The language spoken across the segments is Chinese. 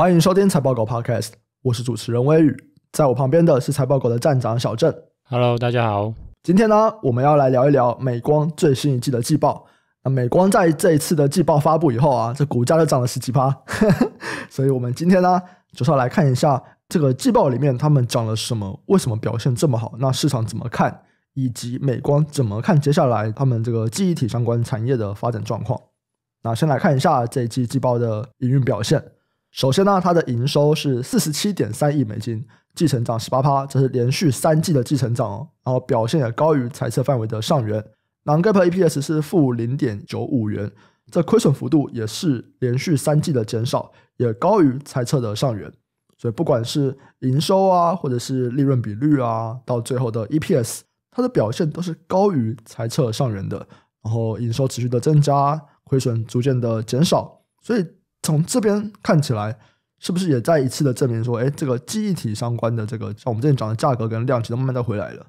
欢迎收听财报狗 Podcast，我是主持人微雨，在我旁边的是财报狗的站长小郑。Hello，大家好，今天呢，我们要来聊一聊美光最新一季的季报。那美光在这一次的季报发布以后啊，这股价就涨了十几趴，所以我们今天呢，就是要来看一下这个季报里面他们讲了什么，为什么表现这么好，那市场怎么看，以及美光怎么看接下来他们这个记忆体相关产业的发展状况。那先来看一下这一季季报的营运表现。首先呢，它的营收是四十七点三亿美金，季成长十八趴，这是连续三季的季成长哦。然后表现也高于猜测范围的上缘。那 Gap EPS 是负零点九五元，这亏损幅度也是连续三季的减少，也高于猜测的上缘。所以不管是营收啊，或者是利润比率啊，到最后的 EPS，它的表现都是高于猜测上缘的。然后营收持续的增加，亏损逐渐的减少，所以。从这边看起来，是不是也再一次的证明说，哎，这个记忆体相关的这个，像我们之前讲的价格跟量，其实慢慢的回来了。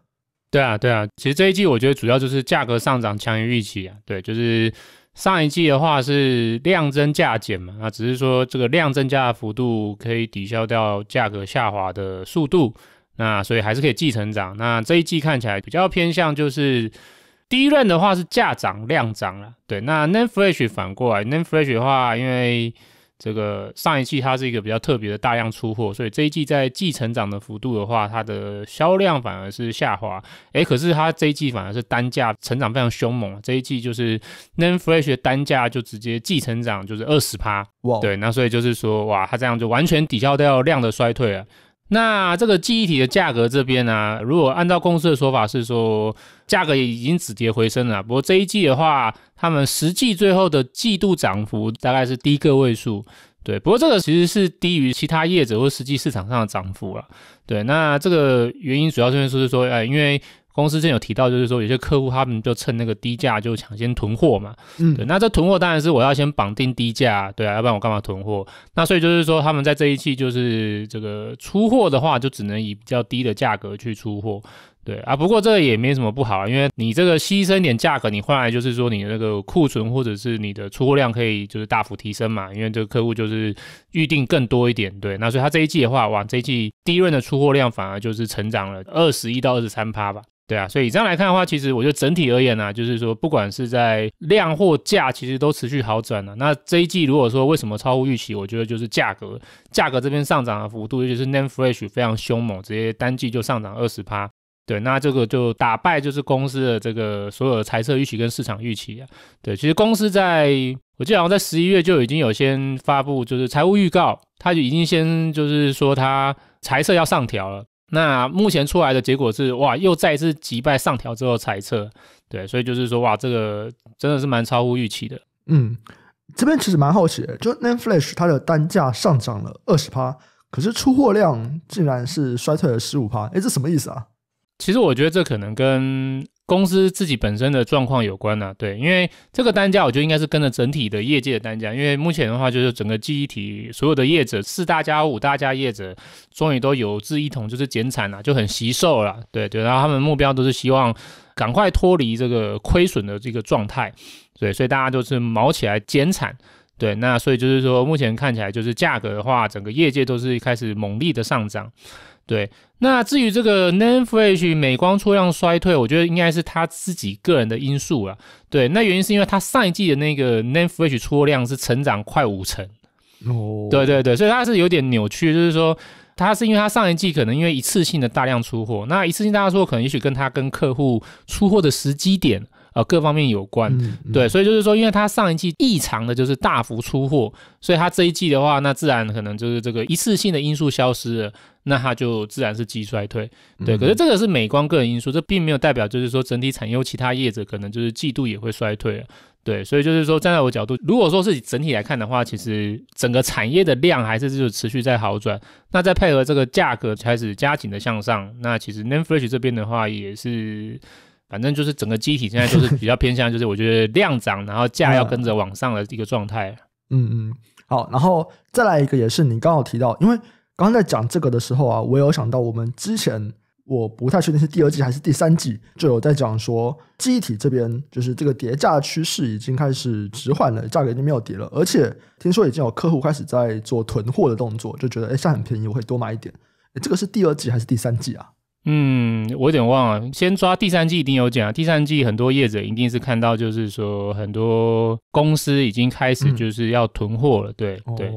对啊，对啊，其实这一季我觉得主要就是价格上涨强于预期啊。对，就是上一季的话是量增价减嘛，那只是说这个量增加幅度可以抵消掉价格下滑的速度，那所以还是可以继承长。那这一季看起来比较偏向就是。第一任的话是价涨量涨了，对。那 Nenfresh 反过来，Nenfresh 的话，因为这个上一季它是一个比较特别的大量出货，所以这一季在季成长的幅度的话，它的销量反而是下滑。诶，可是它这一季反而是单价成长非常凶猛，这一季就是 Nenfresh 单价就直接季成长就是二十趴。对，那所以就是说，哇，它这样就完全抵消掉量的衰退了。那这个记忆体的价格这边呢，如果按照公司的说法是说价格已经止跌回升了，不过这一季的话，他们实际最后的季度涨幅大概是低个位数，对。不过这个其实是低于其他业者或实际市场上的涨幅了，对。那这个原因主要就是说，哎，因为。公司之前有提到，就是说有些客户他们就趁那个低价就抢先囤货嘛，嗯，对。那这囤货当然是我要先绑定低价，对啊，要不然我干嘛囤货？那所以就是说他们在这一期就是这个出货的话，就只能以比较低的价格去出货，对啊。不过这个也没什么不好啊，因为你这个牺牲点价格，你换来就是说你那个库存或者是你的出货量可以就是大幅提升嘛，因为这个客户就是预定更多一点，对。那所以他这一季的话，哇，这一季低润的出货量反而就是成长了二十一到二十三趴吧。对啊，所以这样来看的话，其实我觉得整体而言呢，就是说，不管是在量或价，其实都持续好转了。那这一季如果说为什么超乎预期，我觉得就是价格，价格这边上涨的幅度，尤其是 Name Fresh 非常凶猛，直接单季就上涨二十趴。对，那这个就打败就是公司的这个所有的财务预期跟市场预期啊。对，其实公司在我记得好像在十一月就已经有先发布，就是财务预告，他就已经先就是说他财务要上调了。那目前出来的结果是，哇，又再一次击败上调之后猜测，对，所以就是说，哇，这个真的是蛮超乎预期的。嗯，这边其实蛮好奇，的，就 Nanflash 它的单价上涨了二十趴，可是出货量竟然是衰退了十五趴，哎，这什么意思啊？其实我觉得这可能跟。公司自己本身的状况有关呢，对，因为这个单价我觉得应该是跟着整体的业界的单价，因为目前的话就是整个记忆体所有的业者四大家、五大家业者终于都有志一同，就是减产了，就很惜售了，对对，然后他们目标都是希望赶快脱离这个亏损的这个状态，对，所以大家都是毛起来减产，对，那所以就是说目前看起来就是价格的话，整个业界都是开始猛力的上涨。对，那至于这个 Nanfage 美光出量衰退，我觉得应该是他自己个人的因素了。对，那原因是因为他上一季的那个 Nanfage 出货量是成长快五成。哦，对对对，所以他是有点扭曲，就是说，他是因为他上一季可能因为一次性的大量出货，那一次性大量出货可能也许跟他跟客户出货的时机点。呃，各方面有关，对，所以就是说，因为它上一季异常的就是大幅出货，所以它这一季的话，那自然可能就是这个一次性的因素消失了，那它就自然是季衰退，对。可是这个是美观个人因素，这并没有代表就是说整体产业，其他业者可能就是季度也会衰退了，对。所以就是说，站在我角度，如果说是整体来看的话，其实整个产业的量还是就持续在好转，那再配合这个价格开始加紧的向上，那其实 NEMFRESH 这边的话也是。反正就是整个机体现在就是比较偏向，就是我觉得量涨，然后价要跟着往上的一个状态。嗯嗯，好，然后再来一个，也是你刚好提到，因为刚刚在讲这个的时候啊，我有想到我们之前，我不太确定是第二季还是第三季，就有在讲说机体这边就是这个叠价趋势已经开始直缓了，价格已经没有跌了，而且听说已经有客户开始在做囤货的动作，就觉得哎，在很便宜，我会多买一点。诶，这个是第二季还是第三季啊？嗯，我有点忘了。先抓第三季，一定有讲。第三季很多业者一定是看到，就是说很多公司已经开始就是要囤货了，对对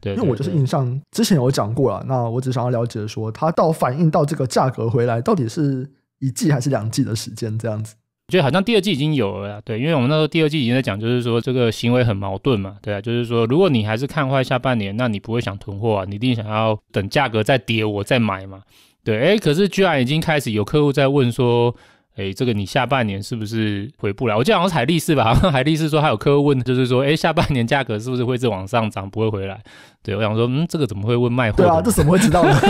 对。因为我就是印象之前有讲过了，那我只想要了解说，它到反映到这个价格回来，到底是一季还是两季的时间这样子？就好像第二季已经有了，对，因为我们那时候第二季已经在讲，就是说这个行为很矛盾嘛，对啊，就是说如果你还是看坏下半年，那你不会想囤货啊，你一定想要等价格再跌，我再买嘛。对，哎，可是居然已经开始有客户在问说，哎，这个你下半年是不是回不来？我记得好像海力士吧，好像海力士说还有客户问，就是说，哎，下半年价格是不是会再往上涨，不会回来？对，我想说，嗯，这个怎么会问卖货？对啊，这怎么会知道呢？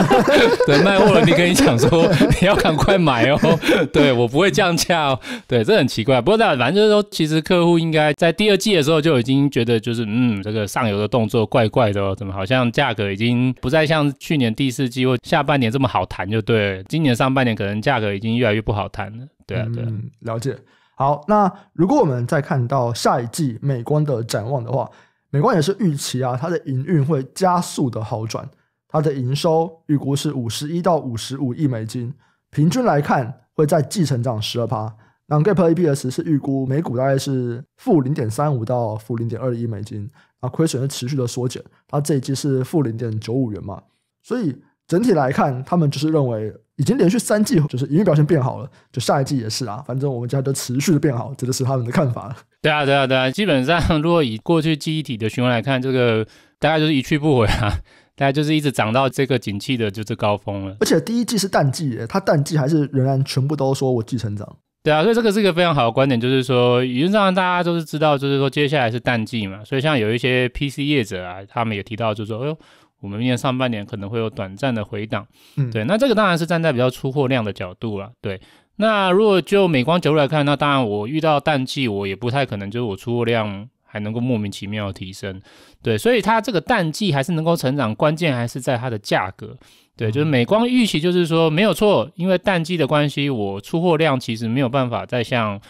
对，卖货了，你跟你讲说，你要赶快买哦。对，我不会降价。对，这很奇怪。不过那反正就是说，其实客户应该在第二季的时候就已经觉得，就是嗯，这个上游的动作怪怪的，哦，怎么好像价格已经不再像去年第四季或下半年这么好谈？就对，今年上半年可能价格已经越来越不好谈了。对啊，对，了解。好，那如果我们再看到下一季美光的展望的话。美光也是预期啊，它的营运会加速的好转，它的营收预估是五十一到五十五亿美金，平均来看会在季成长十二趴。那 Gap EPS 是预估每股大概是负零点三五到负零点二亿美金，啊，亏损是持续的缩减，它这一季是负零点九五元嘛，所以整体来看，他们就是认为已经连续三季就是营运表现变好了，就下一季也是啊，反正我们家都持续的变好，这是他们的看法。对啊，对啊，对啊，基本上 如果以过去记忆体的循环来看，这个大概就是一去不回啊，大概就是一直涨到这个景气的就是高峰了。而且第一季是淡季，它淡季还是仍然全部都说我继成长。对啊，所以这个是一个非常好的观点，就是说理论上大家都是知道，就是说接下来是淡季嘛，所以像有一些 PC 业者啊，他们也提到就是说，哎呦，我们明年上半年可能会有短暂的回档。嗯，对，那这个当然是站在比较出货量的角度了，对。那如果就美光角度来看，那当然我遇到淡季，我也不太可能，就是我出货量还能够莫名其妙的提升，对，所以它这个淡季还是能够成长，关键还是在它的价格，对，就是美光预期就是说没有错，因为淡季的关系，我出货量其实没有办法再像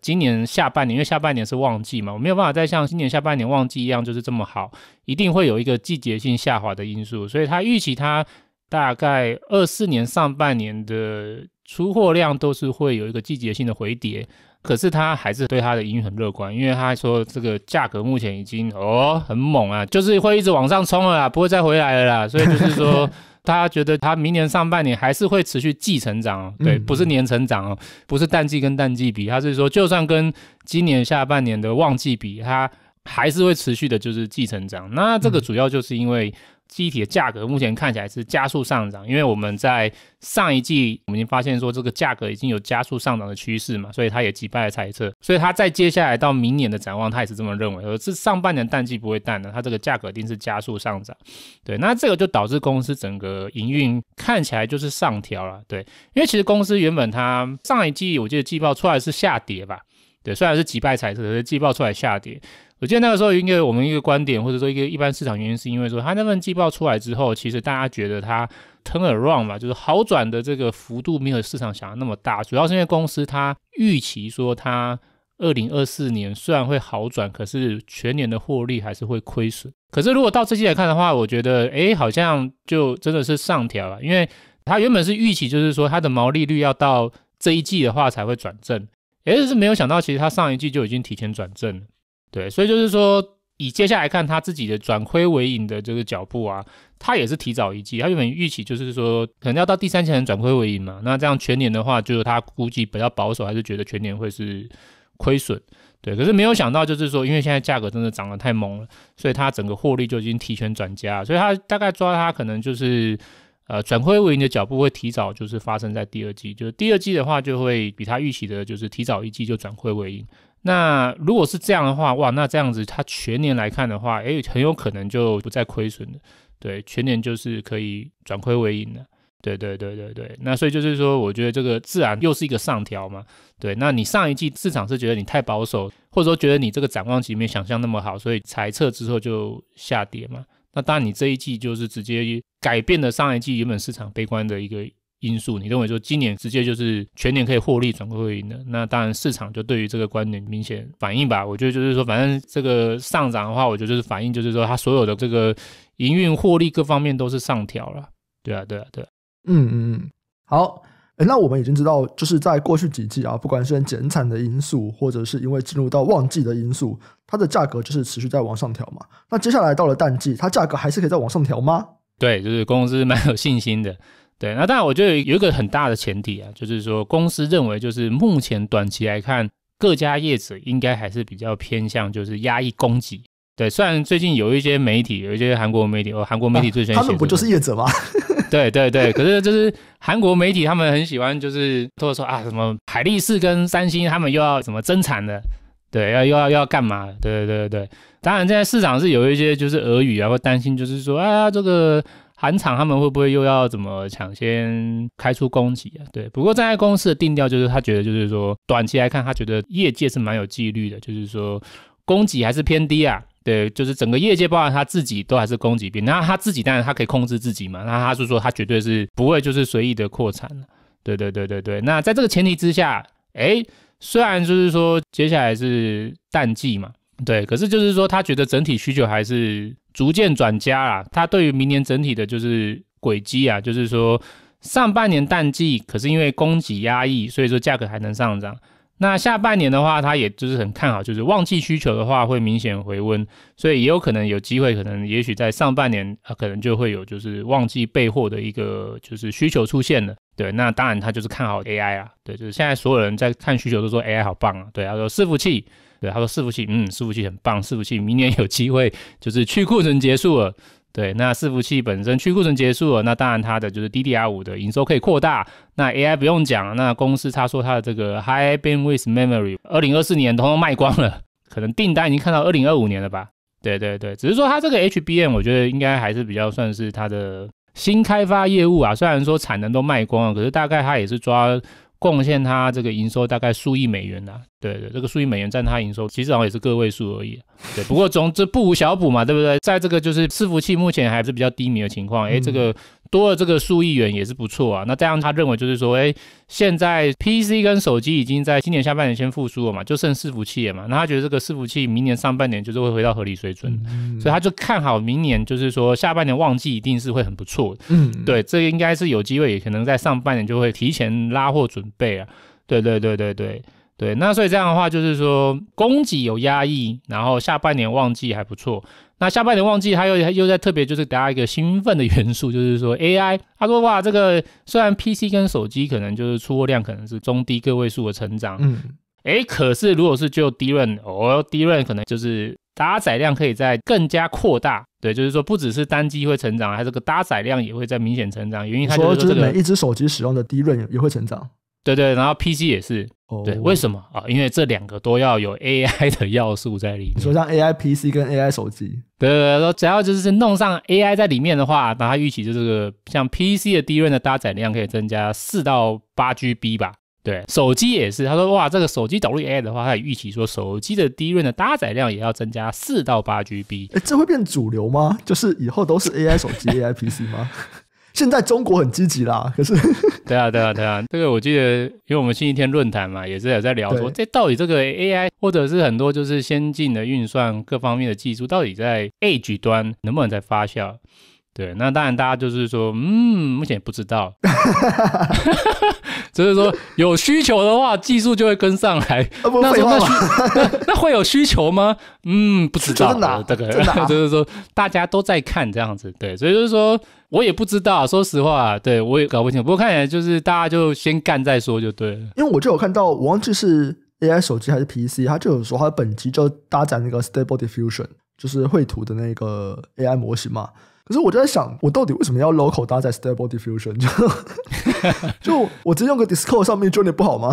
今年下半年，因为下半年是旺季嘛，我没有办法再像今年下半年旺季一样就是这么好，一定会有一个季节性下滑的因素，所以它预期它大概二四年上半年的。出货量都是会有一个季节性的回跌，可是他还是对他的营运很乐观，因为他说这个价格目前已经哦很猛啊，就是会一直往上冲了啦，不会再回来了啦。所以就是说，他觉得他明年上半年还是会持续季成长，对，不是年成长，不是淡季跟淡季比，他是说就算跟今年下半年的旺季比，它还是会持续的，就是季成长。那这个主要就是因为。机体的价格目前看起来是加速上涨，因为我们在上一季我们已经发现说这个价格已经有加速上涨的趋势嘛，所以它也击败了猜测，所以它在接下来到明年的展望，它也是这么认为，而是上半年淡季不会淡的，它这个价格一定是加速上涨。对，那这个就导致公司整个营运看起来就是上调了。对，因为其实公司原本它上一季我记得季报出来是下跌吧？对，虽然是击败猜测，季报出来下跌。我记得那个时候，一个我们一个观点，或者说一个一般市场原因，是因为说它那份季报出来之后，其实大家觉得它 turn around 嘛，就是好转的这个幅度没有市场想的那么大。主要是因为公司它预期说它二零二四年虽然会好转，可是全年的获利还是会亏损。可是如果到这季来看的话，我觉得哎，好像就真的是上调了，因为它原本是预期就是说它的毛利率要到这一季的话才会转正，哎，是没有想到其实它上一季就已经提前转正了。对，所以就是说，以接下来看他自己的转亏为盈的这个脚步啊，他也是提早一季。他原本预期就是说，可能要到第三季才转亏为盈嘛。那这样全年的话，就是他估计比较保守，还是觉得全年会是亏损。对，可是没有想到，就是说，因为现在价格真的涨得太猛了，所以他整个获利就已经提前转加，所以他大概抓他可能就是呃转亏为盈的脚步会提早，就是发生在第二季。就是第二季的话，就会比他预期的，就是提早一季就转亏为盈。那如果是这样的话，哇，那这样子，它全年来看的话，诶，很有可能就不再亏损了。对，全年就是可以转亏为盈的，对对对对对。那所以就是说，我觉得这个自然又是一个上调嘛，对。那你上一季市场是觉得你太保守，或者说觉得你这个展望期没想象那么好，所以裁撤之后就下跌嘛。那当然你这一季就是直接改变了上一季原本市场悲观的一个。因素，你认为说今年直接就是全年可以获利转亏为盈的？那当然，市场就对于这个观点明显反应吧。我觉得就是说，反正这个上涨的话，我觉得就是反映就是说，它所有的这个营运获利各方面都是上调了。对啊，对啊，对。嗯嗯，嗯，好。那我们已经知道，就是在过去几季啊，不管是减产的因素，或者是因为进入到旺季的因素，它的价格就是持续在往上调嘛。那接下来到了淡季，它价格还是可以再往上调吗？对，就是公司蛮有信心的。对，那当然，我觉得有一个很大的前提啊，就是说公司认为，就是目前短期来看，各家业者应该还是比较偏向就是压抑供给。对，虽然最近有一些媒体，有一些韩国媒体，哦，韩国媒体最喜欢，他们不就是业者吗？对对对，可是就是韩国媒体他们很喜欢，就是或者说啊什么海力士跟三星他们又要什么增产的，对，要又要要干嘛？对对对对当然，现在市场是有一些就是俄语啊，或担心就是说，啊这个。韩厂他们会不会又要怎么抢先开出供给啊？对，不过站在公司的定调就是他觉得就是说短期来看，他觉得业界是蛮有纪律的，就是说供给还是偏低啊。对，就是整个业界包含他自己都还是供给偏。那他自己当然他可以控制自己嘛，那他是说他绝对是不会就是随意的扩产对对对对对。那在这个前提之下，哎，虽然就是说接下来是淡季嘛，对，可是就是说他觉得整体需求还是。逐渐转佳啊，它对于明年整体的就是轨迹啊，就是说上半年淡季，可是因为供给压抑，所以说价格还能上涨。那下半年的话，它也就是很看好，就是旺季需求的话会明显回温，所以也有可能有机会，可能也许在上半年啊，可能就会有就是旺季备货的一个就是需求出现了。对，那当然他就是看好 AI 啊，对，就是现在所有人在看需求都说 AI 好棒啊，对，他说伺服器。对，他说伺服器，嗯，伺服器很棒，伺服器明年有机会，就是去库存结束了。对，那伺服器本身去库存结束了，那当然它的就是 DDR5 的营收可以扩大。那 AI 不用讲，那公司他说他的这个 h i b d with memory 二零二四年通通卖光了，可能订单已经看到二零二五年了吧？对对对，只是说它这个 HBM 我觉得应该还是比较算是它的新开发业务啊，虽然说产能都卖光了，可是大概它也是抓。贡献他这个营收大概数亿美元啊。对对，这个数亿美元占他营收，其实好像也是个位数而已，对。不过总之不无小补嘛，对不对？在这个就是伺服器目前还是比较低迷的情况，哎，这个。多了这个数亿元也是不错啊。那再让他认为就是说，哎，现在 PC 跟手机已经在今年下半年先复苏了嘛，就剩伺服器了嘛。那他觉得这个伺服器明年上半年就是会回到合理水准，所以他就看好明年就是说下半年旺季一定是会很不错。嗯，对，这个应该是有机会，也可能在上半年就会提前拉货准备啊。对对对对对对。那所以这样的话就是说，供给有压抑，然后下半年旺季还不错。那下半年旺季，他又又在特别就是大家一个兴奋的元素，就是说 AI。他说哇，这个虽然 PC 跟手机可能就是出货量可能是中低个位数的成长，嗯，哎，可是如果是就低润，哦，低润可能就是搭载量可以在更加扩大，对，就是说不只是单机会成长，它这个搭载量也会在明显成长，因为它就是每一只手机使用的低润也也会成长。对对，然后 P C 也是，对，为什么啊？因为这两个都要有 A I 的要素在里面。你说像 A I P C 跟 A I 手机，对对对，说只要就是弄上 A I 在里面的话，那它预期就是像 P C 的 D r 的搭载量可以增加四到八 G B 吧？对，手机也是，他说哇，这个手机入 A i 的话，他预期说手机的 D r 的搭载量也要增加四到八 G B。哎，这会变主流吗？就是以后都是 A I 手机、A I P C 吗？现在中国很积极啦，可是，对啊，对啊，对啊，这个我记得，因为我们星期天论坛嘛，也是有在聊说，这到底这个 AI 或者是很多就是先进的运算各方面的技术，到底在 AGE 端能不能再发酵？对，那当然大家就是说，嗯，目前不知道。就是说，有需求的话，技术就会跟上来。那那需那那会有需求吗？嗯，不知道 这个。就是说，大家都在看这样子，对。所以就是说，我也不知道，说实话，对我也搞不清楚。不过看起来就是大家就先干再说，就对。因为我就有看到，我忘记是 AI 手机还是 PC，他就有说他的本机就搭载那个 Stable Diffusion，就是绘图的那个 AI 模型嘛。可是我就在想，我到底为什么要 local 搭载 Stable Diffusion？就 就我直接用个 Discord 上面 join 不好吗？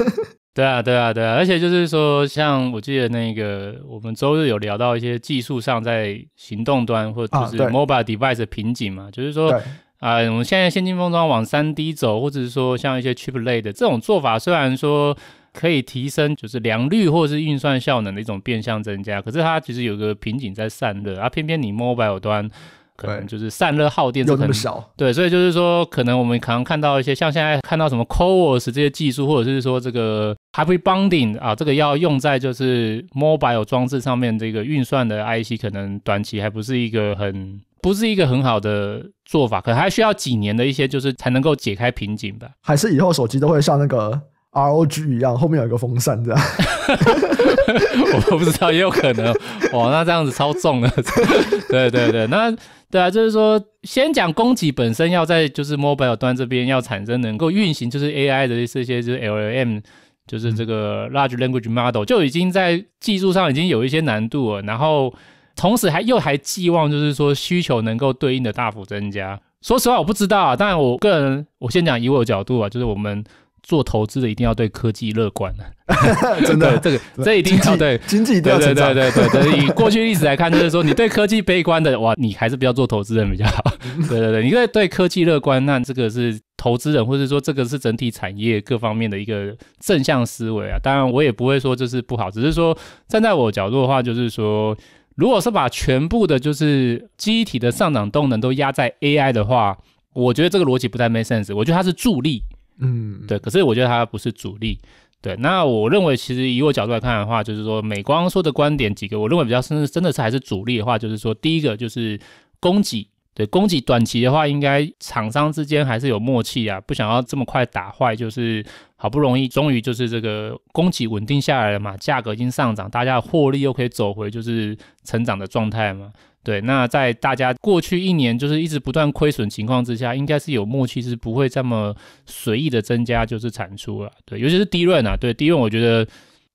对啊，对啊，对啊！而且就是说，像我记得那个我们周日有聊到一些技术上，在行动端或就是 mobile device 瓶颈嘛，就是说，啊，我们现在先进封装往三 D 走，或者是说像一些 chip 类的这种做法，虽然说可以提升就是良率或者是运算效能的一种变相增加，可是它其实有个瓶颈在散热，啊，偏偏你 mobile 端。可能就是散热耗电又那么少，对，所以就是说，可能我们可能看到一些像现在看到什么 Cores 这些技术，或者是说这个 Hyper Bonding 啊，这个要用在就是 Mobile 装置上面这个运算的 IC，可能短期还不是一个很，不是一个很好的做法，可能还需要几年的一些就是才能够解开瓶颈吧。还是以后手机都会像那个 ROG 一样，后面有一个风扇这样。我不知道，也有可能。哇，那这样子超重了。对对对，那。对啊，就是说，先讲供给本身要在就是 mobile 端这边要产生能够运行就是 AI 的这些就是 LLM，就是这个 large language model，就已经在技术上已经有一些难度了。然后同时还又还寄望就是说需求能够对应的大幅增加。说实话我不知道啊，当然我个人我先讲以我的角度啊，就是我们。做投资的一定要对科技乐观的，真的，这个这一定要对经济对对对对对对。以过去历史来看，就是说你对科技悲观的，哇，你还是不要做投资人比较好。对对对，你对对科技乐观，那这个是投资人，或者说这个是整体产业各方面的一个正向思维啊。当然，我也不会说这是不好，只是说站在我角度的话，就是说，如果是把全部的就是机体的上涨动能都压在 AI 的话，我觉得这个逻辑不太 make sense。我觉得它是助力。嗯，对，可是我觉得它不是主力，对。那我认为其实以我角度来看的话，就是说，美光说的观点几个，我认为比较深，真的是还是主力的话，就是说，第一个就是供给，对，供给短期的话，应该厂商之间还是有默契啊，不想要这么快打坏，就是好不容易终于就是这个供给稳定下来了嘛，价格已经上涨，大家获利又可以走回就是成长的状态嘛。对，那在大家过去一年就是一直不断亏损情况之下，应该是有默契，是不会这么随意的增加就是产出了。对，尤其是低润啊，对低润，我觉得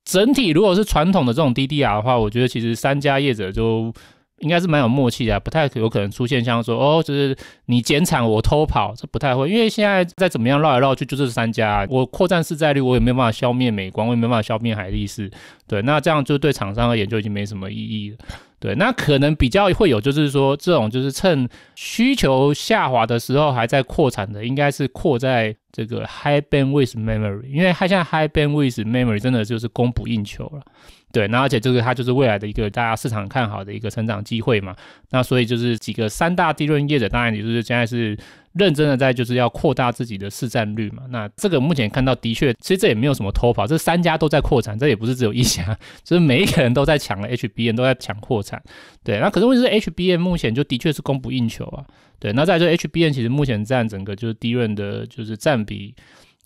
整体如果是传统的这种滴滴啊的话，我觉得其实三家业者就应该是蛮有默契的，不太有可能出现像说哦，就是你减产我偷跑，这不太会，因为现在再怎么样绕来绕去就是三家，我扩张市占率我也没有办法消灭美光，我也没办法消灭海力士。对，那这样就对厂商而言就已经没什么意义了。对，那可能比较会有，就是说这种，就是趁需求下滑的时候还在扩产的，应该是扩在这个 high bandwidth memory，因为它现在 high bandwidth memory 真的就是供不应求了。对，那而且这个它就是未来的一个大家市场看好的一个成长机会嘛。那所以就是几个三大低润业者，当然也就是现在是认真的在就是要扩大自己的市占率嘛。那这个目前看到的确，其实这也没有什么偷跑，这三家都在扩产，这也不是只有一家，就是每一个人都在抢了 HBN，都在抢扩产。对，那可是问题是 HBN 目前就的确是供不应求啊。对，那再就 HBN 其实目前占整个就是低润的，就是占比。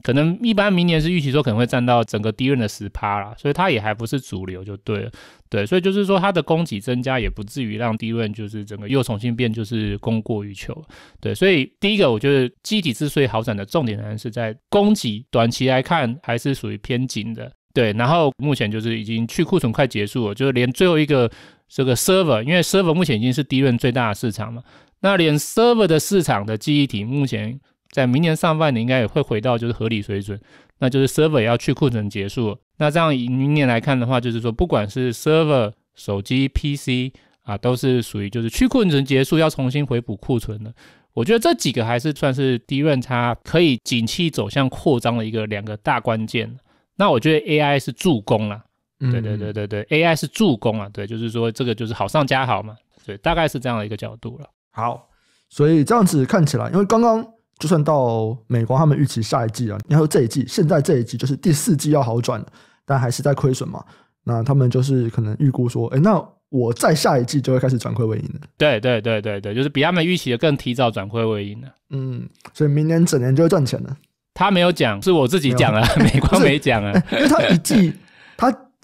可能一般明年是预期说可能会占到整个低润的十趴啦，所以它也还不是主流就对了，对，所以就是说它的供给增加也不至于让低润就是整个又重新变就是供过于求，对，所以第一个我觉得机体之所以好转的重点还是在供给，短期来看还是属于偏紧的，对，然后目前就是已经去库存快结束了，就是连最后一个这个 server，因为 server 目前已经是低润最大的市场嘛，那连 server 的市场的记忆体目前。在明年上半年应该也会回到就是合理水准，那就是 server 要去库存结束。那这样明年来看的话，就是说不管是 server 手机、PC 啊，都是属于就是去库存结束，要重新回补库存的。我觉得这几个还是算是低润差可以景气走向扩张的一个两个大关键。那我觉得 AI 是助攻啦，对对对对对，AI 是助攻啊，对，就是说这个就是好上加好嘛，对，大概是这样的一个角度了。好，所以这样子看起来，因为刚刚。就算到美国，他们预期下一季啊，然后这一季，现在这一季就是第四季要好转，但还是在亏损嘛。那他们就是可能预估说，哎，那我再下一季就会开始转亏为盈了。对对对对对，就是比他们预期的更提早转亏为盈了。嗯，所以明年整年就会赚钱了。他没有讲，是我自己讲了，美国没讲啊，因为他一季。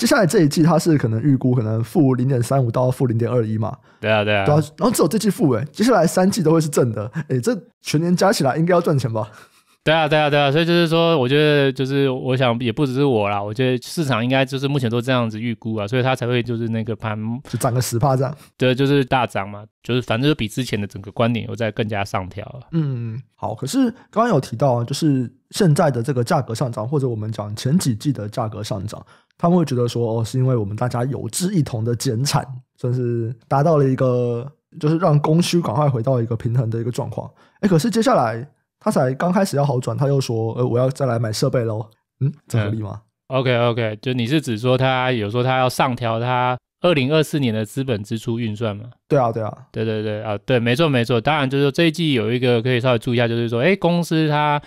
接下来这一季，它是可能预估可能负零点三五到负零点二一嘛？对啊，对啊。然后只有这季负哎，接下来三季都会是正的哎，这全年加起来应该要赚钱吧？对啊，对啊，对啊。所以就是说，我觉得就是我想也不只是我啦，我觉得市场应该就是目前都这样子预估啊，所以它才会就是那个盘就涨个死趴样。对，就是大涨嘛，就是反正就比之前的整个观点又在更加上调了。嗯，好。可是刚刚有提到啊，就是现在的这个价格上涨，或者我们讲前几季的价格上涨。他们会觉得说，哦，是因为我们大家有志一同的减产，算是达到了一个，就是让供需赶快回到一个平衡的一个状况。哎，可是接下来他才刚开始要好转，他又说，呃，我要再来买设备喽。嗯，这合理吗？OK，OK，就你是指说他有说他要上调他二零二四年的资本支出运算吗？对啊，对啊，对对对啊，对，没错没错。当然就是说这一季有一个可以稍微注意一下，就是说，哎，公司它。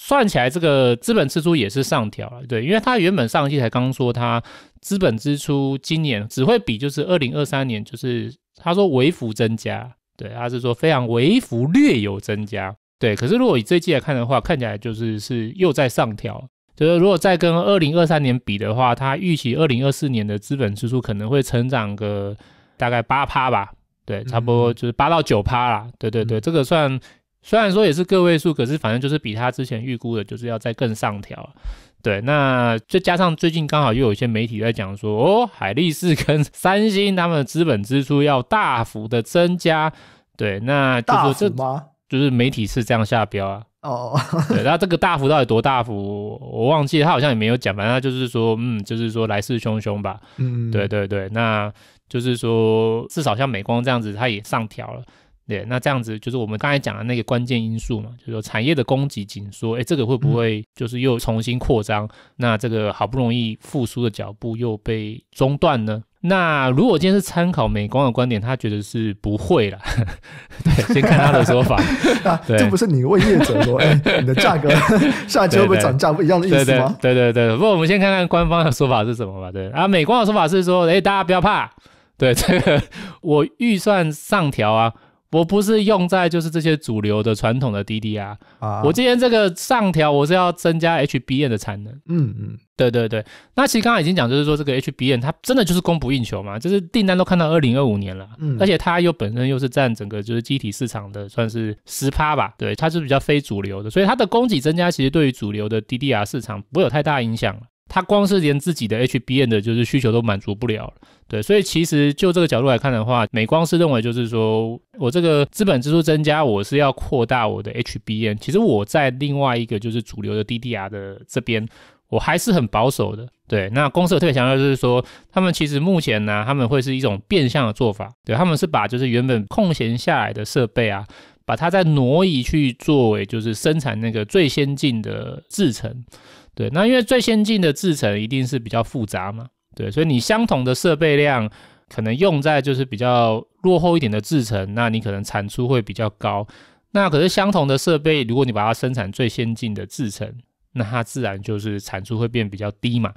算起来，这个资本支出也是上调了，对，因为它原本上期才刚说它资本支出今年只会比就是二零二三年，就是他说微幅增加，对，他是说非常微幅略有增加，对，可是如果以这季来看的话，看起来就是是又在上调，就是如果再跟二零二三年比的话，它预期二零二四年的资本支出可能会成长个大概八趴吧，对，差不多就是八到九趴啦，对对对，这个算。虽然说也是个位数，可是反正就是比他之前预估的，就是要再更上调对，那再加上最近刚好又有一些媒体在讲说，哦，海力士跟三星他们的资本支出要大幅的增加。对，那就是这吗？就是媒体是这样下标啊。哦，对，那这个大幅到底多大幅？我忘记了，他好像也没有讲，反正就是说，嗯，就是说来势汹汹吧。嗯，对对对，那就是说，至少像美光这样子，它也上调了。对，那这样子就是我们刚才讲的那个关键因素嘛，就是产业的供给紧缩，哎，这个会不会就是又重新扩张？那这个好不容易复苏的脚步又被中断呢？那如果今天是参考美光的观点，他觉得是不会啦。对，先看他的说法 啊。这不是你问业者说，哎，你的价格下一期会不会涨价不一样的意思吗？对对对。不过我们先看看官方的说法是什么吧。对啊，美光的说法是说，哎，大家不要怕，对这个我预算上调啊。我不是用在就是这些主流的传统的 DDR 啊，我今天这个上调我是要增加 h b n 的产能。嗯嗯，对对对。那其实刚刚已经讲，就是说这个 h b n 它真的就是供不应求嘛，就是订单都看到二零二五年了，而且它又本身又是占整个就是机体市场的算是十趴吧，对，它是比较非主流的，所以它的供给增加其实对于主流的 DDR 市场不会有太大影响了。它光是连自己的 h b n 的就是需求都满足不了了，对，所以其实就这个角度来看的话，美光是认为就是说我这个资本支出增加，我是要扩大我的 h b n 其实我在另外一个就是主流的 DDR 的这边，我还是很保守的。对，那公司特别强调就是说，他们其实目前呢，他们会是一种变相的做法，对，他们是把就是原本空闲下来的设备啊，把它再挪移去作为就是生产那个最先进的制程。对，那因为最先进的制程一定是比较复杂嘛，对，所以你相同的设备量，可能用在就是比较落后一点的制程，那你可能产出会比较高。那可是相同的设备，如果你把它生产最先进的制程，那它自然就是产出会变比较低嘛。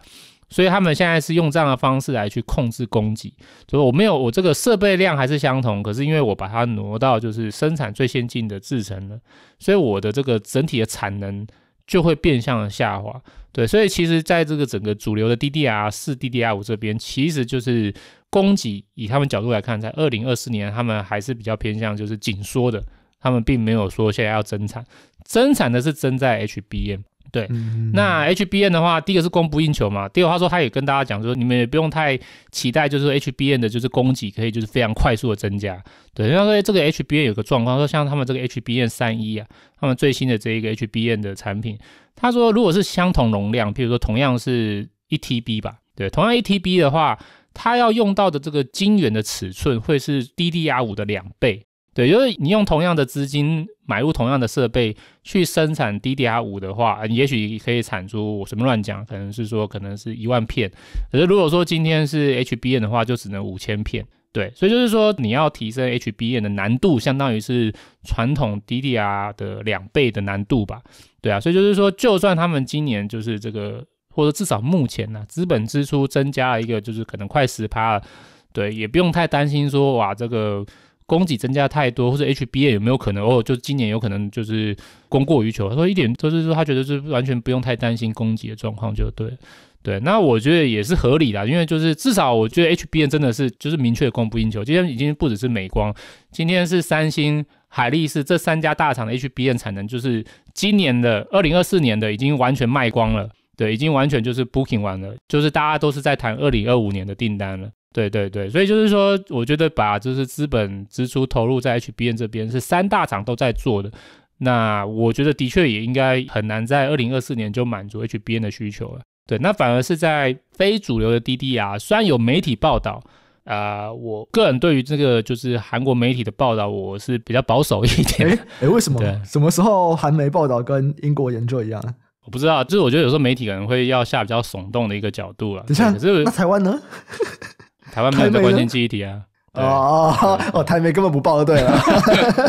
所以他们现在是用这样的方式来去控制供给，所以我没有我这个设备量还是相同，可是因为我把它挪到就是生产最先进的制程了，所以我的这个整体的产能。就会变相的下滑，对，所以其实在这个整个主流的 DDR 四、DDR 五这边，其实就是供给，以他们角度来看，在二零二四年，他们还是比较偏向就是紧缩的，他们并没有说现在要增产，增产的是增在 HBM。对，那 HBN 的话，第一个是供不应求嘛。第二，他说他也跟大家讲说，你们也不用太期待，就是 HBN 的就是供给可以就是非常快速的增加。对，他说这个 HBN 有个状况，说像他们这个 HBN 三一啊，他们最新的这一个 HBN 的产品，他说如果是相同容量，譬如说同样是一 TB 吧，对，同样一 TB 的话，它要用到的这个晶圆的尺寸会是 D D R 五的两倍。对，因为你用同样的资金买入同样的设备去生产 DDR 五的话，也许可以产出什么乱讲，可能是说可能是一万片。可是如果说今天是 h b n 的话，就只能五千片。对，所以就是说你要提升 h b n 的难度，相当于是传统 DDR 的两倍的难度吧？对啊，所以就是说，就算他们今年就是这个，或者至少目前呢，资本支出增加了一个，就是可能快十趴了。对，也不用太担心说哇这个。供给增加太多，或者 H B N 有没有可能哦？就今年有可能就是供过于求。他说一点，就是说他觉得是完全不用太担心供给的状况，就对对。那我觉得也是合理的，因为就是至少我觉得 H B N 真的是就是明确供不应求。今天已经不只是美光，今天是三星、海力士这三家大厂的 H B N 产能，就是今年的二零二四年的已经完全卖光了，对，已经完全就是 booking 完了，就是大家都是在谈二零二五年的订单了。对对对，所以就是说，我觉得把就是资本支出投入在 HBN 这边是三大厂都在做的。那我觉得的确也应该很难在二零二四年就满足 HBN 的需求了。对，那反而是在非主流的滴滴啊，虽然有媒体报道，呃，我个人对于这个就是韩国媒体的报道，我是比较保守一点。哎哎，为什么？什么时候韩媒报道跟英国研究一样？我不知道，就是我觉得有时候媒体可能会要下比较耸动的一个角度了。等一下，可是那台湾呢？台湾没有关键记忆体啊？哦哦，台媒根本不报就对了，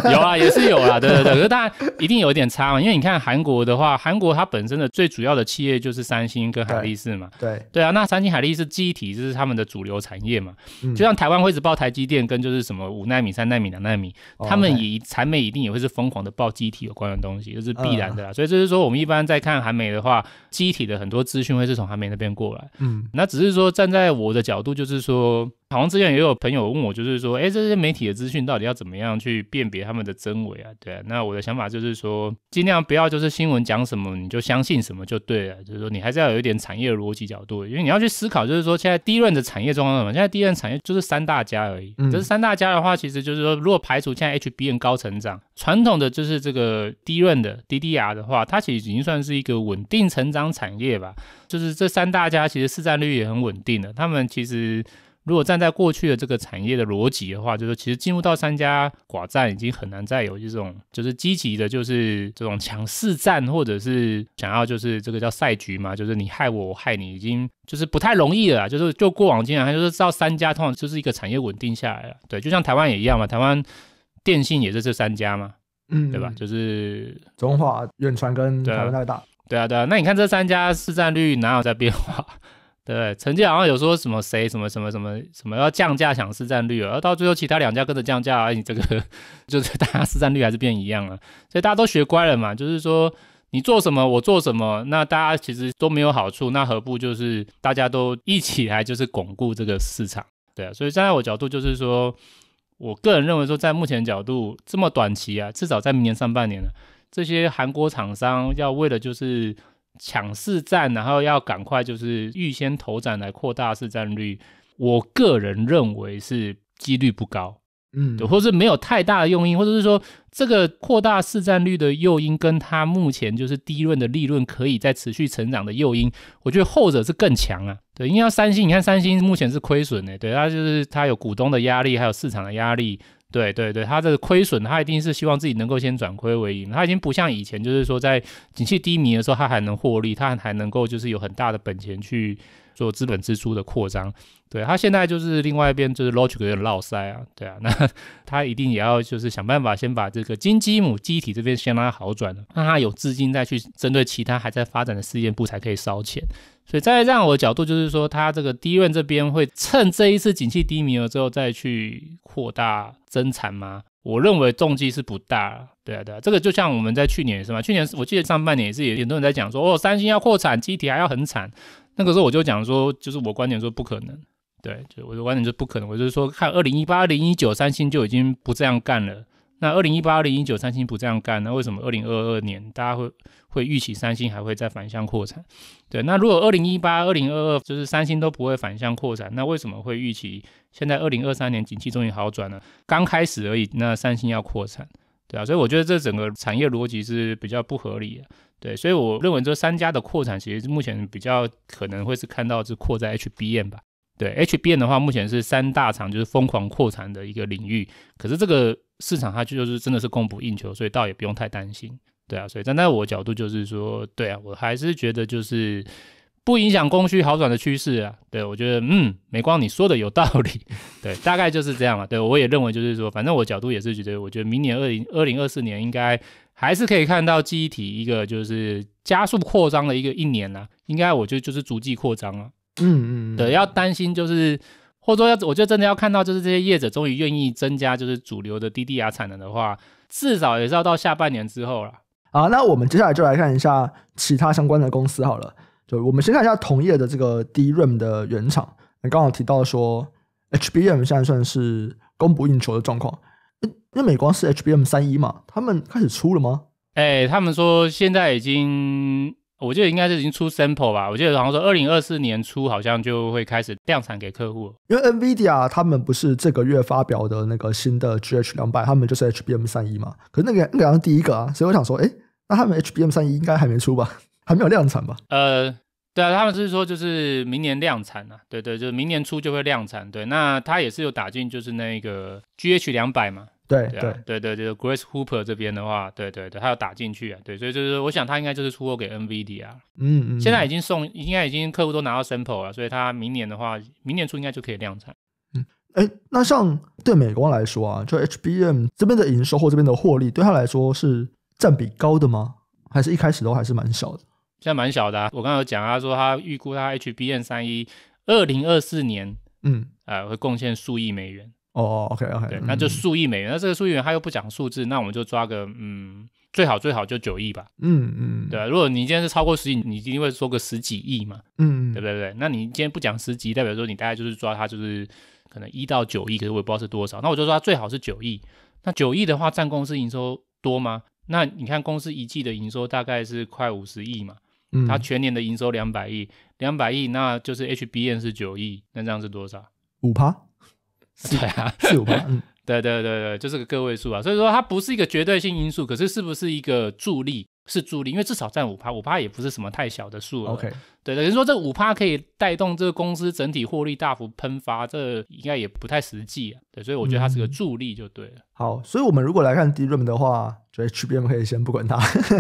有啊，也是有啊，对对对，可是大家一定有一点差嘛，因为你看韩国的话，韩国它本身的最主要的企业就是三星跟海力士嘛，对对啊，那三星海力士机体就是他们的主流产业嘛，就像台湾会一直报台积电跟就是什么五纳米、三纳米、两纳米，他们以台美一定也会是疯狂的报机体有关的东西，这是必然的啦，所以就是说我们一般在看韩美的话，机体的很多资讯会是从韩美那边过来，嗯，那只是说站在我的角度，就是说好像之前也有朋友问我。就是说，哎，这些媒体的资讯到底要怎么样去辨别他们的真伪啊？对啊，那我的想法就是说，尽量不要就是新闻讲什么你就相信什么就对了。就是说，你还是要有一点产业逻辑角度，因为你要去思考，就是说现在低润的产业状况什么？现在低润产业就是三大家而已。嗯，这是三大家的话，其实就是说，如果排除现在 H B N 高成长，传统的就是这个低润的 DDR 的话，它其实已经算是一个稳定成长产业吧。就是这三大家其实市占率也很稳定的，他们其实。如果站在过去的这个产业的逻辑的话，就是其实进入到三家寡占已经很难再有一种就是积极的，就是这种强势战，或者是想要就是这个叫赛局嘛，就是你害我，我害你，已经就是不太容易了。就是就过往经验，就是知道三家通常就是一个产业稳定下来了。对，就像台湾也一样嘛，台湾电信也是这三家嘛，嗯，对吧？就是中华、远传跟台湾大大。对啊，对啊。那你看这三家市占率哪有在变化？对，曾经好像有说什么谁什么什么什么什么要降价抢市占率，而到最后其他两家跟着降价，你这个就是 大家市占率还是变一样了。所以大家都学乖了嘛，就是说你做什么我做什么，那大家其实都没有好处，那何不就是大家都一起来就是巩固这个市场？对啊，所以站在我角度就是说，我个人认为说，在目前角度这么短期啊，至少在明年上半年呢，这些韩国厂商要为了就是。抢市占，然后要赶快就是预先投展来扩大市占率，我个人认为是几率不高，嗯，或者没有太大的诱因，或者是说这个扩大市占率的诱因，跟它目前就是低润的利润可以在持续成长的诱因，我觉得后者是更强啊，对，因为三星，你看三星目前是亏损的，对它就是它有股东的压力，还有市场的压力。对对对，他的亏损，他一定是希望自己能够先转亏为盈。他已经不像以前，就是说在景气低迷的时候，他还能获利，他还能够就是有很大的本钱去做资本支出的扩张。对他现在就是另外一边就是 logic 有点绕塞啊，对啊，那 他一定也要就是想办法先把这个金基母机体这边先让它好转让他有资金再去针对其他还在发展的事业部才可以烧钱。所以，在这样的角度，就是说，它这个第一这边会趁这一次景气低迷了之后再去扩大增产吗？我认为动机是不大。对啊，对啊，这个就像我们在去年是吗？去年我记得上半年也是，很多人在讲说，哦，三星要扩产，机体还要很惨。那个时候我就讲说，就是我观点说不可能。对，就我的观点就不可能。我就是说看二零一八、二零一九，三星就已经不这样干了。那二零一八、二零一九，三星不这样干，那为什么二零二二年大家会会预期三星还会再反向扩产？对，那如果二零一八、二零二二就是三星都不会反向扩产，那为什么会预期现在二零二三年景气终于好转了？刚开始而已，那三星要扩产，对啊，所以我觉得这整个产业逻辑是比较不合理的。对，所以我认为这三家的扩产其实目前比较可能会是看到是扩在 HBN 吧？对，HBN 的话，目前是三大厂就是疯狂扩产的一个领域，可是这个。市场它就是真的是供不应求，所以倒也不用太担心，对啊。所以站在我角度就是说，对啊，我还是觉得就是不影响供需好转的趋势啊。对我觉得，嗯，美光你说的有道理，对，大概就是这样嘛。对，我也认为就是说，反正我角度也是觉得，我觉得明年二零二零二四年应该还是可以看到记忆体一个就是加速扩张的一个一年啊，应该我觉得就是逐季扩张啊，嗯嗯，对，要担心就是。或者说要，我得真的要看到，就是这些业者终于愿意增加，就是主流的低 d r 产能的话，至少也是要到下半年之后了。好，那我们接下来就来看一下其他相关的公司好了。就我们先看一下同业的这个 DRAM 的原厂，你刚好提到说 HBM 现在算是供不应求的状况，因那美光是 HBM 三一嘛，他们开始出了吗？哎，他们说现在已经。我记得应该是已经出 sample 吧，我记得好像说二零二四年初好像就会开始量产给客户。因为 Nvidia 他们不是这个月发表的那个新的 GH 两百，他们就是 HBM 三一嘛。可是那个那个好像第一个啊，所以我想说，哎，那他们 HBM 三一应该还没出吧？还没有量产吧？呃，对啊，他们是说就是明年量产啊，对对，就是明年初就会量产。对，那他也是有打进就是那个 GH 两百嘛。对对对对，就是 Grace Hooper 这边的话，对对对，他要打进去啊，对，所以就是我想他应该就是出货给 NVD 啊，嗯嗯，现在已经送，应该已经客户都拿到 sample 了，所以他明年的话，明年初应该就可以量产。嗯，哎，那像对美国来说啊，就 HBM 这边的营收或这边的获利，对他来说是占比高的吗？还是一开始都还是蛮小的？现在蛮小的，我刚刚讲他说他预估他 HBM 三一二零二四年，嗯，呃，会贡献数亿美元。哦，OK，OK，对，那就数亿美元。那这个数亿美元，他又不讲数字，那我们就抓个嗯，最好最好就九亿吧。嗯嗯，对。如果你今天是超过十亿，你一定会说个十几亿嘛。嗯，对不对？对那你今天不讲十几，代表说你大概就是抓它就是可能一到九亿，可是我也不知道是多少。那我就说它最好是九亿。那九亿的话，占公司营收多吗？那你看公司一季的营收大概是快五十亿嘛。嗯，它全年的营收两百亿，两百亿那就是 HBN 是九亿，那这样是多少？五趴。对啊，四五趴，嗯，对对对对，就是个个位数啊，所以说它不是一个绝对性因素，可是是不是一个助力是助力，因为至少占五趴，五趴也不是什么太小的数 OK，对，等于说这五趴可以带动这个公司整体获利大幅喷发，这应该也不太实际，对，所以我觉得它是个助力就对了。好，所以我们如果来看 DRAM 的话，所以 QBM 可以先不管它，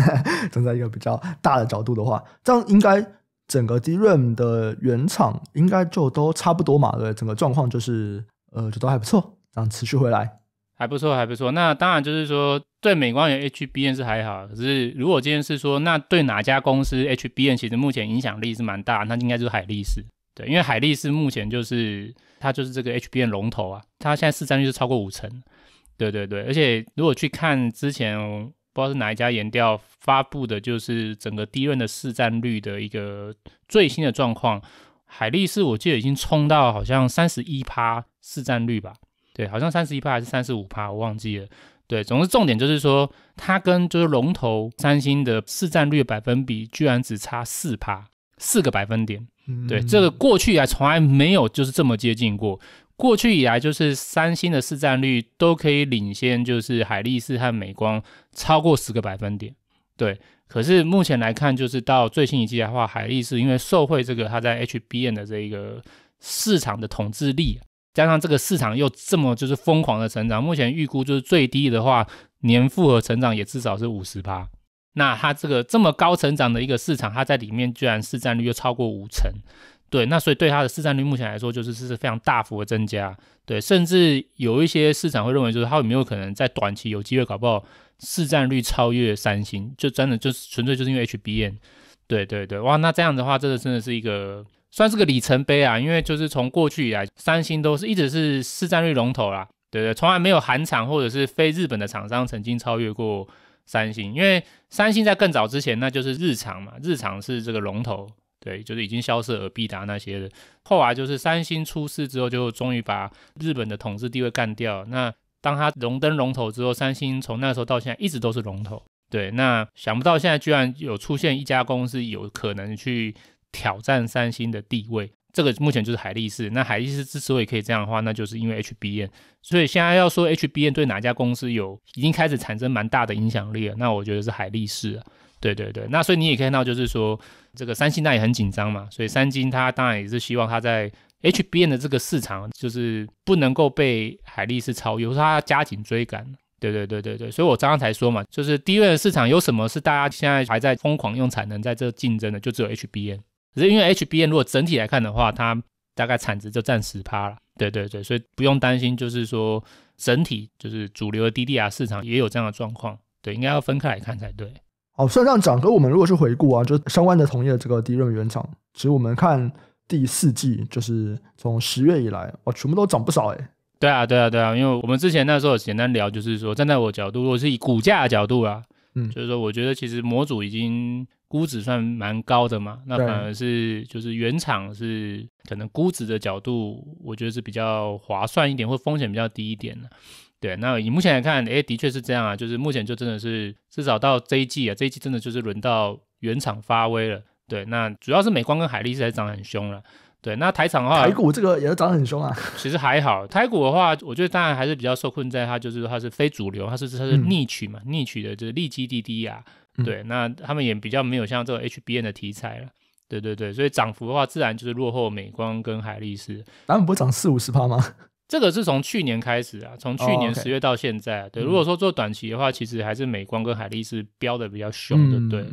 站在一个比较大的角度的话，这样应该整个 DRAM 的原厂应该就都差不多嘛，对，整个状况就是。呃，这都还不错，这样持续回来还不错，还不错。那当然就是说，对美光源 HBN 是还好，可是如果今天是说，那对哪家公司 HBN 其实目前影响力是蛮大，那应该就是海力士。对，因为海力士目前就是它就是这个 HBN 龙头啊，它现在市占率是超过五成。对对对，而且如果去看之前不知道是哪一家研调发布的，就是整个第一轮的市占率的一个最新的状况，海力士我记得已经冲到好像三十一趴。市占率吧，对，好像三十一趴还是三十五趴，我忘记了。对，总之重点就是说，它跟就是龙头三星的市占率百分比居然只差四趴，四个百分点。对，这个过去以来从来没有就是这么接近过。过去以来就是三星的市占率都可以领先，就是海力士和美光超过十个百分点。对，可是目前来看，就是到最新一季的话，海力士因为受惠这个它在 h b n 的这个市场的统治力。加上这个市场又这么就是疯狂的成长，目前预估就是最低的话，年复合成长也至少是五十趴。那它这个这么高成长的一个市场，它在里面居然市占率又超过五成，对，那所以对它的市占率目前来说就是是非常大幅的增加，对，甚至有一些市场会认为就是它有没有可能在短期有机会搞不好市占率超越三星，就真的就是纯粹就是因为 h b n 对对对，哇，那这样的话真的真的是一个。算是个里程碑啊，因为就是从过去以来，三星都是一直是市占率龙头啦，对对，从来没有韩厂或者是非日本的厂商曾经超越过三星。因为三星在更早之前，那就是日厂嘛，日厂是这个龙头，对，就是已经消失而必达那些的。后来就是三星出事之后，就终于把日本的统治地位干掉。那当它荣登龙头之后，三星从那时候到现在一直都是龙头，对。那想不到现在居然有出现一家公司有可能去。挑战三星的地位，这个目前就是海力士。那海力士之所以可以这样的话，那就是因为 HBN。所以现在要说 HBN 对哪家公司有已经开始产生蛮大的影响力了，那我觉得是海力士。对对对，那所以你也可以看到，就是说这个三星那也很紧张嘛，所以三星它当然也是希望它在 HBN 的这个市场，就是不能够被海力士超越，它加紧追赶。对对对对对，所以我刚刚才说嘛，就是低位的市场有什么是大家现在还在疯狂用产能在这竞争的，就只有 HBN。其是因为 HBN 如果整体来看的话，它大概产值就占十趴了。对对对，所以不用担心，就是说整体就是主流的 DDR 市场也有这样的状况。对，应该要分开来看才对。好，算上涨，和我们如果是回顾啊，就相关的同业这个低利原厂，其实我们看第四季，就是从十月以来，哦，全部都涨不少哎。对啊，对啊，对啊，因为我们之前那时候简单聊，就是说站在我角度，如果是以股价角度啊，嗯，就是说我觉得其实模组已经。估值算蛮高的嘛？那反而是就是原厂是可能估值的角度，我觉得是比较划算一点，或风险比较低一点的。对，那以目前来看，哎，的确是这样啊。就是目前就真的是至少到这一季啊，这一季真的就是轮到原厂发威了。对，那主要是美光跟海力士还涨很凶了。对，那台厂的话，台股这个也是涨很凶啊。其实还好，台股的话，我觉得当然还是比较受困在它就是它是非主流，它是它是逆取嘛，逆取的就是利基滴滴呀。对，那他们也比较没有像这种 h b n 的题材了。对对对，所以涨幅的话，自然就是落后美光跟海力士。他们不是涨四五十趴吗？这个是从去年开始啊，从去年十月到现在啊。对，如果说做短期的话，其实还是美光跟海力士标的比较凶，的。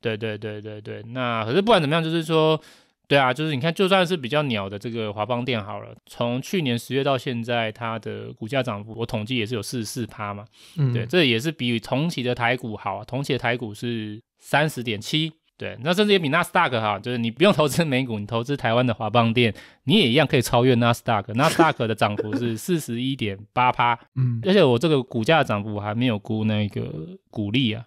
对对对对对对。那可是不管怎么样，就是说。对啊，就是你看，就算是比较鸟的这个华邦店好了，从去年十月到现在，它的股价涨幅我统计也是有四十四趴嘛。嗯，对，这也是比同期的台股好，啊，同期的台股是三十点七。对，那甚至也比纳斯达克哈，就是你不用投资美股，你投资台湾的华邦店，你也一样可以超越纳斯达克。纳斯达克的涨幅是四十一点八趴。嗯，而且我这个股价涨幅我还没有估那个股利啊。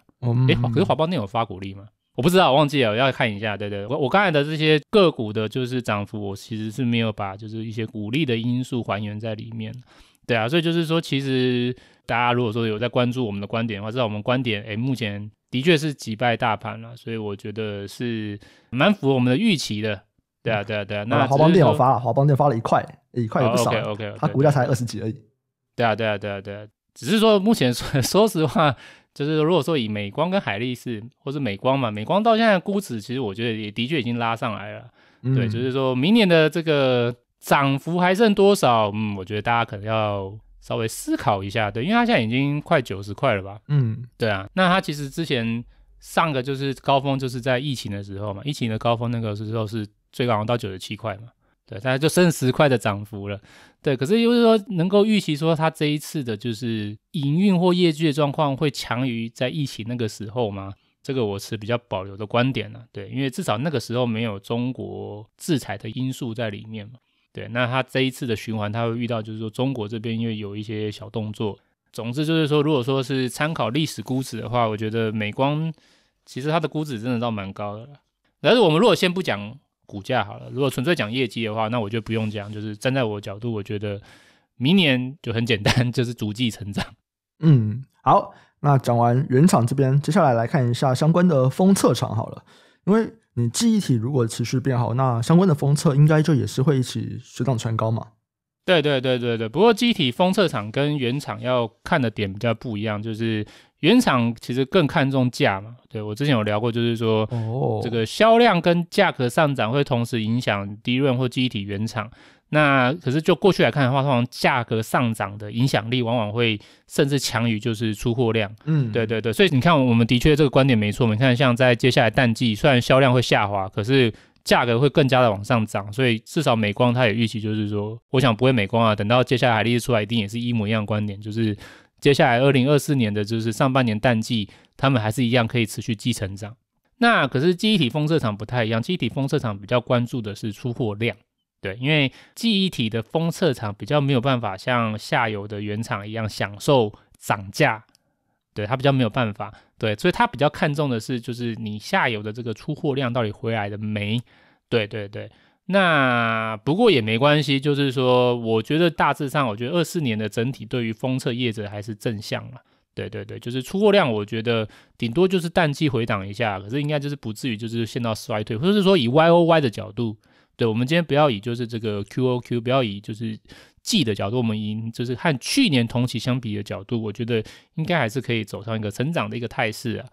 哎，可是华邦店有发股利吗？我不知道，忘记了，要看一下。对对，我我刚才的这些个股的，就是涨幅，我其实是没有把就是一些鼓励的因素还原在里面。对啊，所以就是说，其实大家如果说有在关注我们的观点的话，知道我们观点，哎，目前的确是击败大盘了，所以我觉得是蛮符合我们的预期的。对啊，对啊，对啊。那华邦电我发，了，华邦电发了一块，一块也不少。OK OK。它股价才二十几而已。对啊，对啊，对啊，对。啊。只是说目前说说实话。就是如果说以美光跟海力士或是美光嘛，美光到现在估值，其实我觉得也的确已经拉上来了。对，就是说明年的这个涨幅还剩多少，嗯，我觉得大家可能要稍微思考一下。对，因为它现在已经快九十块了吧？嗯，对啊，那它其实之前上个就是高峰，就是在疫情的时候嘛，疫情的高峰那个时候是最高到九十七块嘛。对，它就剩十块的涨幅了。对，可是就是说，能够预期说它这一次的就是营运或业绩的状况会强于在疫情那个时候吗？这个我是比较保留的观点了。对，因为至少那个时候没有中国制裁的因素在里面嘛。对，那它这一次的循环，它会遇到就是说中国这边因为有一些小动作。总之就是说，如果说是参考历史估值的话，我觉得美光其实它的估值真的倒蛮高的。但是我们如果先不讲。股价好了，如果纯粹讲业绩的话，那我就不用讲。就是站在我角度，我觉得明年就很简单，就是逐季成长。嗯，好，那讲完原厂这边，接下来来看一下相关的封测厂好了，因为你记忆体如果持续变好，那相关的封测应该就也是会一起水涨船高嘛。对对对对对，不过机体封测厂跟原厂要看的点比较不一样，就是原厂其实更看重价嘛。对我之前有聊过，就是说哦，这个销量跟价格上涨会同时影响低润或机体原厂。那可是就过去来看的话，通常价格上涨的影响力往往会甚至强于就是出货量。嗯，对对对，所以你看，我们的确这个观点没错。你看，像在接下来淡季，虽然销量会下滑，可是。价格会更加的往上涨，所以至少美光它也预期，就是说，我想不会美光啊，等到接下来海力士出来，一定也是一模一样的观点，就是接下来二零二四年的就是上半年淡季，他们还是一样可以持续继成长。那可是记忆体封测厂不太一样，记忆体封测厂比较关注的是出货量，对，因为记忆体的封测厂比较没有办法像下游的原厂一样享受涨价。对他比较没有办法，对，所以他比较看重的是，就是你下游的这个出货量到底回来的没？对对对，那不过也没关系，就是说，我觉得大致上，我觉得二四年的整体对于封测业者还是正向嘛？对对对，就是出货量，我觉得顶多就是淡季回档一下，可是应该就是不至于就是陷到衰退，或者是说以 Y O Y 的角度，对我们今天不要以就是这个 Q O Q，不要以就是。季的角度，我们经就是和去年同期相比的角度，我觉得应该还是可以走上一个成长的一个态势啊。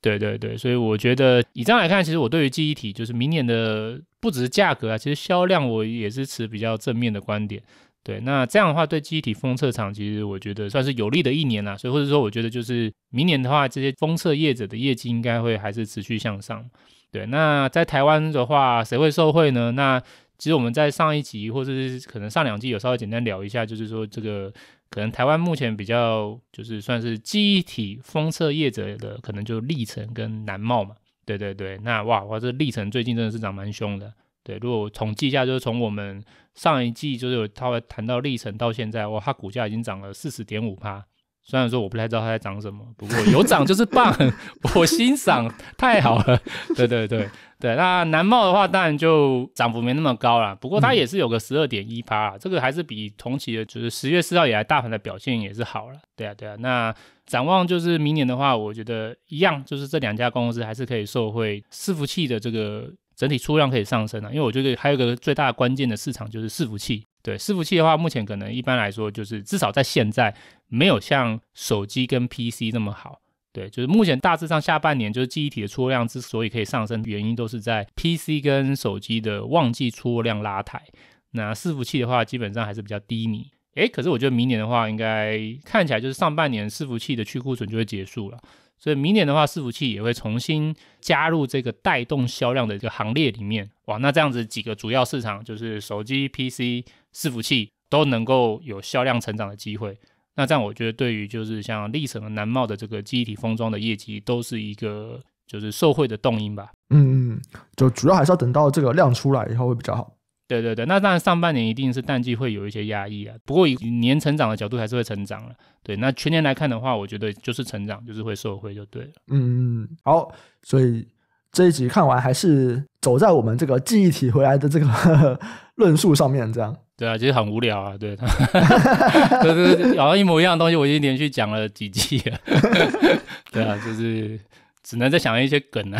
对对对，所以我觉得以这样来看，其实我对于记忆体，就是明年的不只是价格啊，其实销量我也是持比较正面的观点。对，那这样的话，对记忆体封测厂，其实我觉得算是有利的一年啊。所以或者说，我觉得就是明年的话，这些封测业者的业绩应该会还是持续向上。对，那在台湾的话，谁会受惠呢？那其实我们在上一集或者是可能上两集有稍微简单聊一下，就是说这个可能台湾目前比较就是算是忆体封测业者的可能就历程跟南茂嘛，对对对，那哇，我这历成最近真的是涨蛮凶的，对，如果我统计一下，就是从我们上一季就是有稍微谈到历程到现在，哇，它股价已经涨了四十点五趴。虽然说我不太知道它在涨什么，不过有涨就是棒，我欣赏，太好了。对对对对，那南茂的话，当然就涨幅没那么高了，不过它也是有个十二点一八，这个还是比同期的，就是十月四号以来大盘的表现也是好了。对啊对啊，那展望就是明年的话，我觉得一样，就是这两家公司还是可以受惠伺服器的这个整体出量可以上升啊，因为我觉得还有个最大关键的市场就是伺服器。对，伺服器的话，目前可能一般来说就是至少在现在。没有像手机跟 PC 那么好，对，就是目前大致上下半年就是记忆体的出货量之所以可以上升，原因都是在 PC 跟手机的旺季出货量拉抬。那伺服器的话，基本上还是比较低迷。诶，可是我觉得明年的话，应该看起来就是上半年伺服器的去库存就会结束了，所以明年的话，伺服器也会重新加入这个带动销量的这个行列里面。哇，那这样子几个主要市场就是手机、PC、伺服器都能够有销量成长的机会。那这样，我觉得对于就是像历程和南茂的这个记忆体封装的业绩，都是一个就是受惠的动因吧。嗯，就主要还是要等到这个量出来以后会比较好。对对对，那当然上半年一定是淡季，会有一些压抑啊。不过以年成长的角度，还是会成长了。对，那全年来看的话，我觉得就是成长，就是会受惠就对了。嗯嗯，好，所以这一集看完，还是走在我们这个记忆体回来的这个。论述上面这样，对啊，其实很无聊啊，对，就是对对，好像一模一样的东西，我已经连续讲了几季了，对啊，就是只能在想一些梗啊，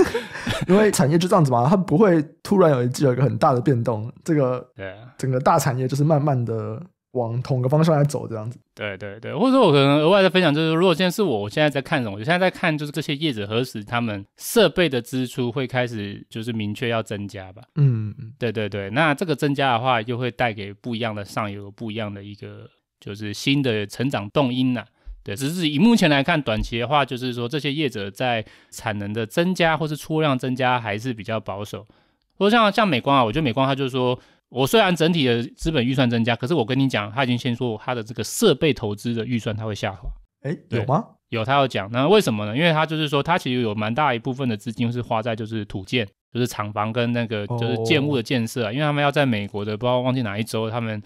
因为产业就这样子嘛，它不会突然有一季有一个很大的变动，这个对，整个大产业就是慢慢的。往同个方向来走，这样子。对对对，或者说，我可能额外的分享就是，如果现在是我，我现在在看什么？我现在在看就是这些业者何时他们设备的支出会开始，就是明确要增加吧。嗯嗯，对对对。那这个增加的话，又会带给不一样的上游，不一样的一个，就是新的成长动因呐。对，只是以目前来看，短期的话，就是说这些业者在产能的增加或是出货量增加还是比较保守。或像像美光啊，我觉得美光它就是说。我虽然整体的资本预算增加，可是我跟你讲，他已经先说他的这个设备投资的预算他会下滑。哎，有吗？有，他要讲。那为什么呢？因为他就是说，他其实有蛮大一部分的资金是花在就是土建，就是厂房跟那个就是建物的建设，因为他们要在美国的不知道忘记哪一周，他们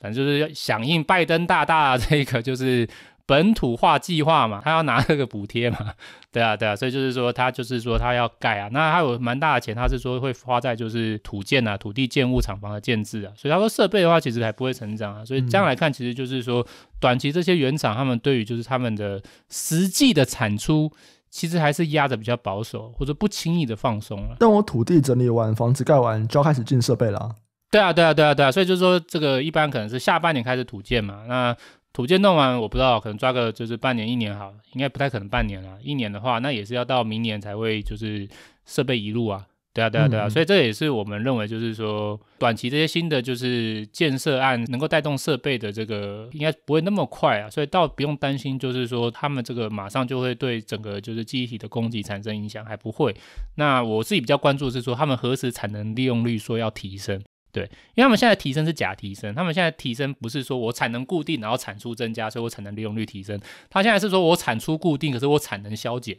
反正就是要响应拜登大大这个就是。本土化计划嘛，他要拿那个补贴嘛，对啊，对啊，所以就是说他就是说他要盖啊，那他有蛮大的钱，他是说会花在就是土建啊、土地建物厂房的建制啊，所以他说设备的话其实还不会成长啊，所以这样来看，其实就是说短期这些原厂他们对于就是他们的实际的产出其实还是压的比较保守，或者不轻易的放松了。但我土地整理完、房子盖完，就要开始进设备了？对啊，对啊，对啊，对啊，所以就是说这个一般可能是下半年开始土建嘛，那。土建弄完，我不知道，可能抓个就是半年一年好，应该不太可能半年了，一年的话，那也是要到明年才会就是设备移入啊，对啊对啊对啊，所以这也是我们认为就是说短期这些新的就是建设案能够带动设备的这个应该不会那么快啊，所以倒不用担心就是说他们这个马上就会对整个就是记忆体的供给产生影响还不会，那我自己比较关注是说他们何时产能利用率说要提升。对，因为他们现在提升是假提升，他们现在提升不是说我产能固定，然后产出增加，所以我产能利用率提升。他现在是说我产出固定，可是我产能削减。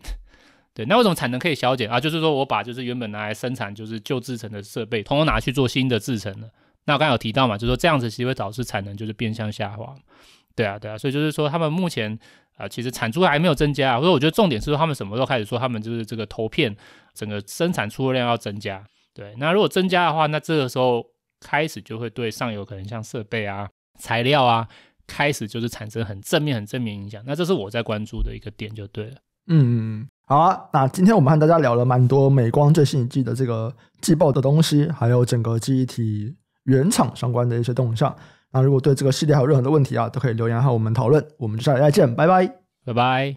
对，那为什么产能可以削减啊？就是说我把就是原本拿来生产就是旧制成的设备，通通拿去做新的制成了。那我刚才有提到嘛，就是说这样子其实会导致产能就是变相下滑。对啊，对啊，所以就是说他们目前啊，其实产出还没有增加，所以我觉得重点是说他们什么时候开始说他们就是这个投片整个生产出货量要增加。对，那如果增加的话，那这个时候。开始就会对上游可能像设备啊、材料啊，开始就是产生很正面、很正面影响。那这是我在关注的一个点就对了。嗯，好啊。那今天我们和大家聊了蛮多美光最新一季的这个季报的东西，还有整个记忆体原厂相关的一些动向。那如果对这个系列还有任何的问题啊，都可以留言和我们讨论。我们下期再见，拜拜，拜拜。